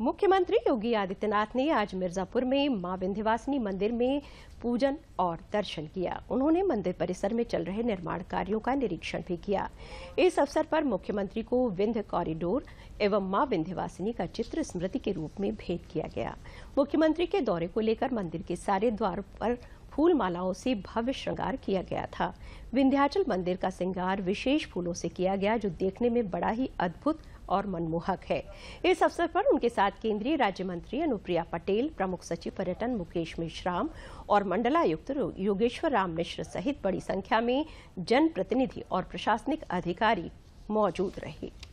मुख्यमंत्री योगी आदित्यनाथ ने आज मिर्जापुर में मां विंध्यवासिनी मंदिर में पूजन और दर्शन किया उन्होंने मंदिर परिसर में चल रहे निर्माण कार्यों का निरीक्षण भी किया इस अवसर पर मुख्यमंत्री को विंध्य कॉरिडोर एवं मां विंध्यवासिनी का चित्र स्मृति के रूप में भेंट किया गया मुख्यमंत्री के दौरे को लेकर मंदिर के सारे द्वार पर फूल मालाओं से भव्य श्रृंगार किया गया था विंध्याचल मंदिर का श्रृंगार विशेष फूलों से किया गया जो देखने में बड़ा ही अद्भुत और मनमोहक है इस अवसर पर उनके साथ केंद्रीय राज्य मंत्री अनुप्रिया पटेल प्रमुख सचिव पर्यटन मुकेश मिश्राम और मंडलायुक्त योगेश्वर राम मिश्र सहित बड़ी संख्या में जनप्रतिनिधि और प्रशासनिक अधिकारी मौजूद रहे